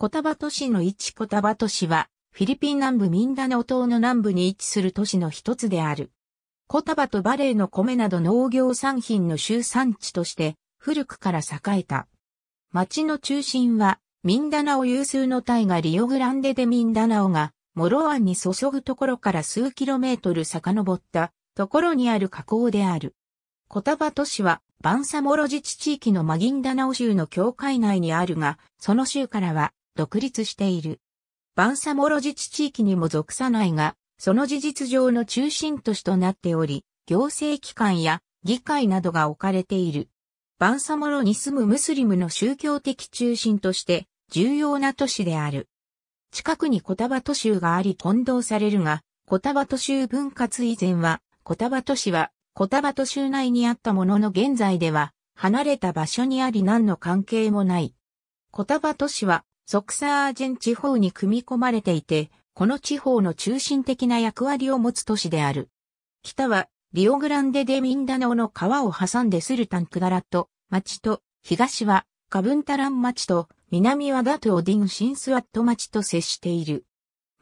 コタバ都市の位置コタバ都市は、フィリピン南部ミンダナオ島の南部に位置する都市の一つである。コタバとバレーの米など農業産品の集産地として、古くから栄えた。町の中心は、ミンダナオ有数の大河リオグランデでミンダナオが、モロ湾に注ぐところから数キロメートル遡ったところにある河口である。コタバ都市は、バンサモロ自治地域のマギンダナオ州の境界内にあるが、その州からは、独立している。バンサモロ自治地域にも属さないが、その事実上の中心都市となっており、行政機関や議会などが置かれている。バンサモロに住むムスリムの宗教的中心として重要な都市である。近くにコタバ都州があり混同されるが、コタバ都州分割以前は、コタバ都市はコタバ都市内にあったものの現在では離れた場所にあり何の関係もない。コタバ都市はソクサージェン地方に組み込まれていて、この地方の中心的な役割を持つ都市である。北は、リオグランデ・デ・ミンダノの川を挟んでスルタン・クダラット町と、東は、カブンタラン町と、南はダト・オディン・シンスワット町と接している。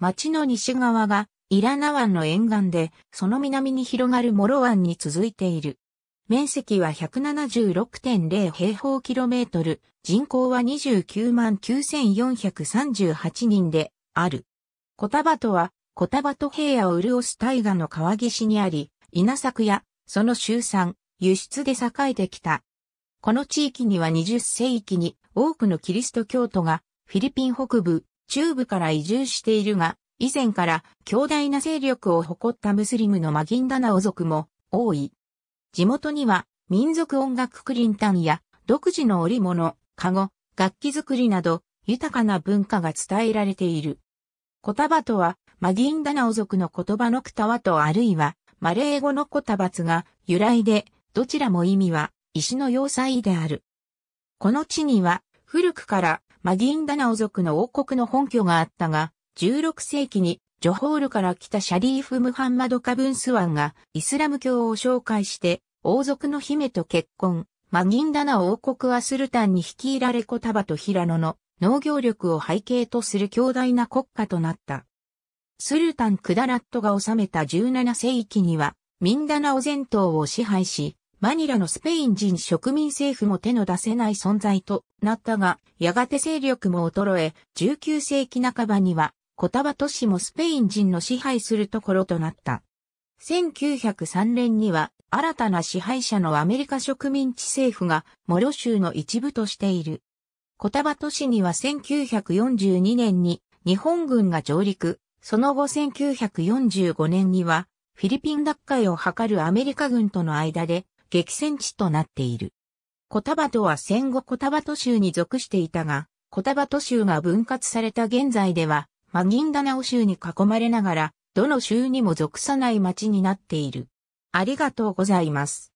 町の西側が、イラナ湾の沿岸で、その南に広がるモロ湾に続いている。面積は176.0平方キロメートル、人口は29万9438人である。コタバトは、コタバト平野を潤す大河の川岸にあり、稲作や、その集産、輸出で栄えてきた。この地域には20世紀に多くのキリスト教徒がフィリピン北部、中部から移住しているが、以前から強大な勢力を誇ったムスリムのマギンダナオ族も多い。地元には民族音楽クリンタンや独自の織物、カゴ、楽器作りなど豊かな文化が伝えられている。コタバとはマギンダナオ族の言葉のクタワとあるいはマレー語のコタバツが由来でどちらも意味は石の要塞である。この地には古くからマギンダナオ族の王国の本拠があったが16世紀にジョホールから来たシャリーフ・ムハンマド・カブンスワンがイスラム教を紹介して王族の姫と結婚、マギンダナ王国はスルタンに率いられコタバとヒラノの農業力を背景とする強大な国家となった。スルタン・クダラットが治めた17世紀には、ミンダナオ全島を支配し、マニラのスペイン人植民政府も手の出せない存在となったが、やがて勢力も衰え、19世紀半ばには、コタバ都市もスペイン人の支配するところとなった。1903年には、新たな支配者のアメリカ植民地政府がモロ州の一部としている。コタバ都市には1942年に日本軍が上陸、その後1945年にはフィリピン奪回を図るアメリカ軍との間で激戦地となっている。コタバとは戦後コタバ都州に属していたが、コタバ都州が分割された現在ではマギンダナオ州に囲まれながら、どの州にも属さない町になっている。ありがとうございます。